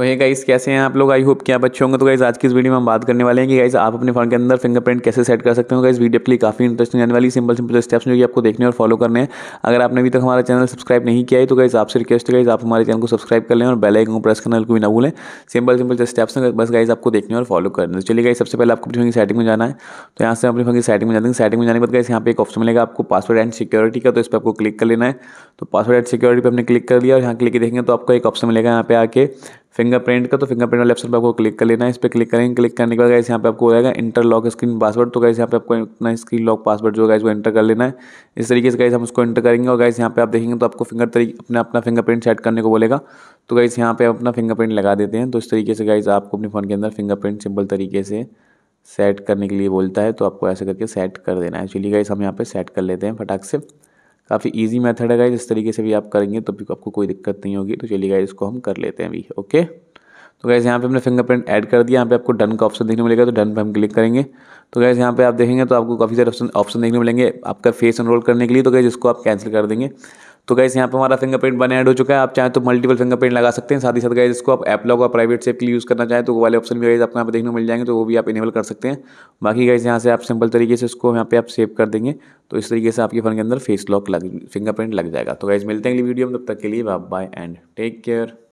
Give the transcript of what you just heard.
तो ये गाइस कैसे हैं आप लोग आई होप कि आप अच्छे होंगे तो गाइस आज की इस वीडियो में हम बात करने वाले हैं कि गाइस आप अपने फोन के अंदर फिंगरप्रिंट कैसे सेट कर सकते हो गाइस वीडियो के लिए काफ़ी इंटरेस्टिंग आने वाली सिंपल सिंपल स्टेप्स जो कि आपको देखने और फॉलो करने हैं अगर आपने अभी तक हमारा चैनल सब्सक्राइब नहीं किया है तो गाइस आपसे रिक्वेस्ट है गाइस आप हमारे चैनल को सब्सक्राइब कर लें और बेल आइकन को प्रेस करना बिल्कुल भी ना भूलें सिंपल सिंपल स्टेप्स हैं बस गाइस आपको देखने और फॉलो करने तो चलिए गाइस सबसे पहले आपको अपनी फोन सेटिंग में जाना है तो यहाँ से अपनी फोन की सेटिंग में जाते हैं सेटिंग में जाने के बाद गाइस यहाँ पे एक ऑप्शन मिलेगा आपको पासवर्ड एंड सिक्योरिटी का तो इस पर आपको क्लिक कर लेना है तो पासवर्ड एंड सिक्योरिटी पर हमने क्लिक कर लिया और यहाँ क्लिक देखेंगे तो आपको एक ऑप्शन मिलेगा यहाँ पे आके फिंगरप्रिंट का तो फिंगरप्रिंट वाले साइड पर आपको क्लिक कर लेना है इस पर क्लिक करेंगे क्लिक करने के बाद गाइस यहाँ पे आपको हो जाएगा इंटर लॉक स्क्रीन पासवर्ड तो गाइस यहाँ पे आपको अपना स्क्रीन लॉक पासवर्ड जो गाइस वो एंटर कर लेना है इस तरीके से गाइस हम उसको एंटर करेंगे और गाइस यहाँ पे आप देखेंगे तो आपको फिंगर तरीके अपने अपना फिंगरप्रिंट सेट करने को बोलेगा तो गाइस यहाँ पे अपना फिंगरप्रिंट लगा देते हैं तो इस तरीके से गाइस आपको अपने फ़ोन के अंदर फिंगरप्रिंट सिंपल तरीके से सेट करने के लिए बोलता है तो आपको ऐसे करके सेट कर देना है चलिए गाइस हम यहाँ पर सेट कर लेते हैं फटाक से काफ़ी ईजी मैथड है गाइज इस तरीके से भी आप करेंगे तो भी आपको कोई दिक्कत नहीं होगी तो चलिए गाइज इसको हम कर लेते हैं अभी ओके तो गैस यहाँ पे हमने फिंगरप्रिंट ऐड कर दिया यहाँ पे आपको डन का ऑप्शन देखने मिलेगा तो डन पे हम क्लिक करेंगे तो गैस यहाँ पे आप देखेंगे तो आपको काफ़ी सारे ऑप्शन ऑप्शन देखने मिलेंगे आपका फेस एनरोल करने के लिए तो गैस इसको आप कैंसिल कर देंगे तो गैस यहाँ पे हमारा फिंगरप्रिंट बने ऐड हो चुका है आप चाहें तो मल्टीपल फिंगरप्रिंट लगा सकते हैं साथ ही साथ गैस इसको आप एप लॉक और प्राइवेट सेफ के लिए यूज़ करना चाहें तो वो वाले ऑप्शन भी गैस आपको यहाँ पे देखने मिल जाएंगे तो वो भी आप इनेबल कर सकते हैं बाकी गैस यहाँ से आप सिंपल तरीके से इसको यहाँ पे आप सेव कर देंगे तो इस तरीके से आपके फ़ोन के अंदर फेस लॉक लग फिंगरप्रिंट लग जाएगा तो गैस मिलते हैं अगली वीडियो में तब तक के लिए बाय एंड टेक केयर